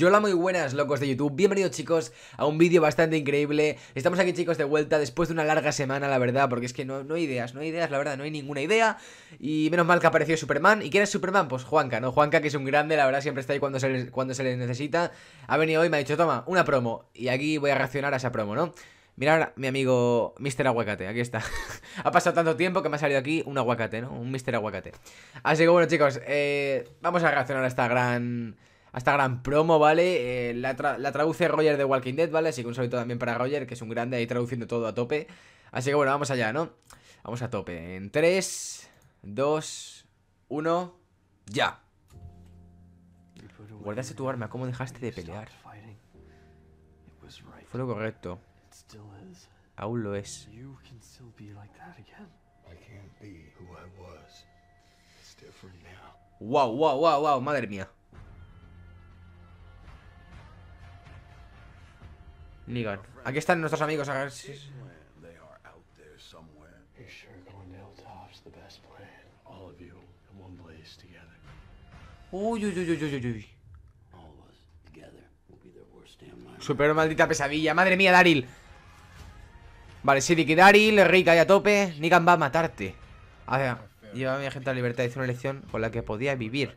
Hola muy buenas locos de YouTube, bienvenidos chicos a un vídeo bastante increíble Estamos aquí chicos de vuelta después de una larga semana la verdad Porque es que no, hay ideas, no hay ideas, la verdad no hay ninguna idea Y menos mal que apareció Superman ¿Y quién es Superman? Pues Juanca, ¿no? Juanca que es un grande, la verdad siempre está ahí cuando se, cuando se le necesita Ha venido hoy y me ha dicho, toma, una promo Y aquí voy a reaccionar a esa promo, ¿no? Mirad, mi amigo Mr. Aguacate, aquí está. ha pasado tanto tiempo que me ha salido aquí un aguacate, ¿no? Un Mr. Aguacate. Así que bueno, chicos, eh, vamos a reaccionar a esta gran hasta gran promo, ¿vale? Eh, la, la, traduce Roger de Walking Dead, ¿vale? Así que un saludo también para Roger, que es un grande ahí traduciendo todo a tope. Así que bueno, vamos allá, ¿no? Vamos a tope. En 3, 2, 1, ya. Guardaste tu arma, ¿cómo dejaste de pelear? Fue lo correcto. Aún lo es. Wow, wow, wow, wow, madre mía. Nigard. Aquí están nuestros amigos. A ver si... Uy, uy, uy, uy, uy, uy. Su maldita pesadilla. Madre mía, Daryl. Vale, sí, y Daryl, Rika y a tope. Nigan va a matarte. A ver, lleva a mi gente a la libertad. Hizo una elección con la que podía vivir.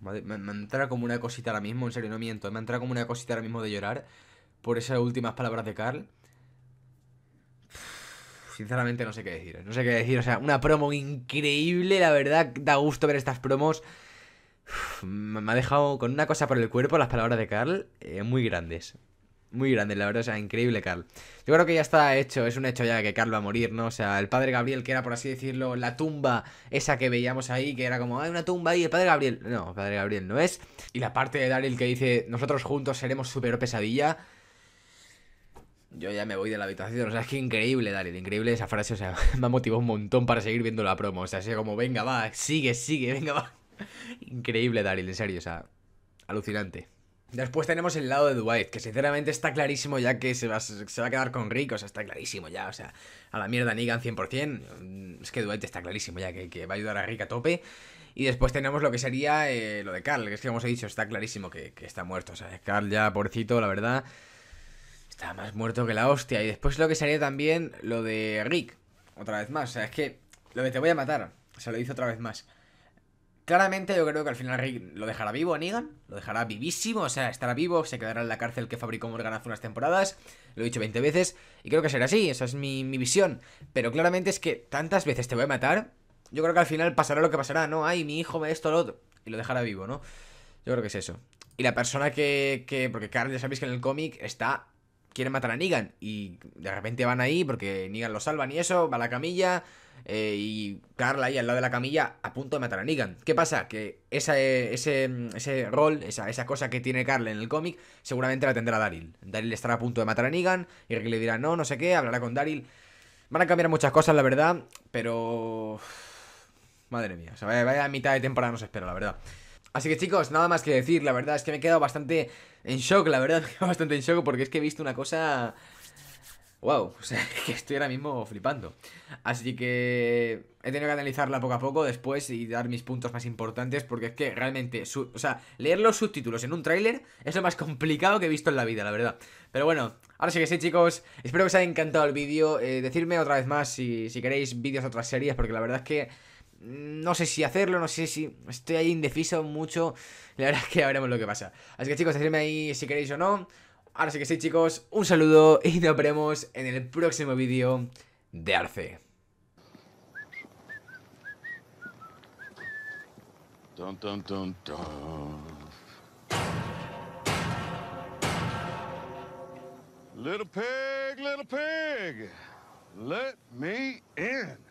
me that entra como una cosita ahora mismo, en serio, no miento. Me entra como una cosita ahora mismo de llorar por esas últimas palabras de Carl. Sinceramente no sé qué decir, no sé qué decir. O sea, una promo increíble, la verdad, da gusto ver estas promos. me ha dejado con una cosa por el cuerpo las palabras de Carl eh, muy grandes. Muy grande, la verdad, o sea, increíble Carl. Yo creo que ya está hecho, es un hecho ya que Carl va a morir, ¿no? O sea, el padre Gabriel, que era por así decirlo, la tumba esa que veíamos ahí, que era como, hay una tumba ahí, el padre Gabriel. No, el padre Gabriel no es. Y la parte de Daryl que dice, nosotros juntos seremos súper pesadilla. Yo ya me voy de la habitación, o sea, es que increíble, Daryl, increíble esa frase, o sea, me ha motivado un montón para seguir viendo la promo, o sea, así como, venga, va, sigue, sigue, venga, va. Increíble, Daryl, en serio, o sea, alucinante. Después tenemos el lado de Dwight, que sinceramente está clarísimo ya que se va, se va a quedar con Rick, o sea, está clarísimo ya, o sea, a la mierda Negan 100%, mm, es que Dwight está clarísimo ya que, que va a ayudar a Rick a tope. Y después tenemos lo que sería eh, lo de Carl, que es que como os he dicho, está clarísimo que, está muerto, o sea, Carl ya, porcito, la verdad, está más muerto que la hostia. Y después lo que sería también lo de Rick, otra vez más, o sea, es que lo de te voy a matar, o sea, lo hizo otra vez más. Claramente yo creo que al final Rick lo dejará vivo a Negan, lo dejará vivísimo, o sea, estará vivo, se quedará en la cárcel que fabricó Morgan hace unas temporadas, lo he dicho 20 veces, y creo que será así, esa es mi, visión. Pero claramente es que tantas veces te voy a matar, yo creo que al final pasará lo que pasará, ¿no? Ay, mi hijo me esto, lo otro, y lo dejará vivo, ¿no? Yo creo que es eso. Y la persona que, que porque Carl ya sabéis que en el cómic está, quiere matar a Negan, y de repente van ahí porque Negan lo salvan y eso, va a la camilla eh, y Carla ahí al lado de la camilla a punto de matar a Negan. ¿Qué pasa? Que esa, eh, mm, ese, rol, esa, esa, cosa que tiene Carla en el cómic, seguramente la tendrá Daryl. Daryl estará a punto de matar a Negan y Rick le dirá no, no sé qué, hablará con Daryl. Van a cambiar muchas cosas, la verdad, pero... Madre mía, o vaya, a mitad de temporada se espera, la verdad. Así que chicos, nada más que decir, la verdad es que me he quedado bastante en shock, la verdad, me he quedado bastante en shock porque es que he visto una cosa wow, o sea, que estoy ahora mismo flipando. Así que he tenido que analizarla poco a poco después y dar mis puntos más importantes porque es que realmente, o sea, leer los subtítulos en un tráiler es lo más complicado que he visto en la vida, la verdad. Pero bueno, ahora sí que sí, chicos, espero que os haya encantado el vídeo. Eh, decidme otra vez más si, si queréis vídeos de otras series porque la verdad es que mm, no sé si hacerlo, no sé si estoy ahí indeciso mucho. La verdad es que ya veremos lo que pasa. Así que chicos, decidme ahí si queréis o no. Ahora sí que sí, chicos, un saludo y nos veremos en el próximo vídeo de Arce. little pig, little pig, let me in.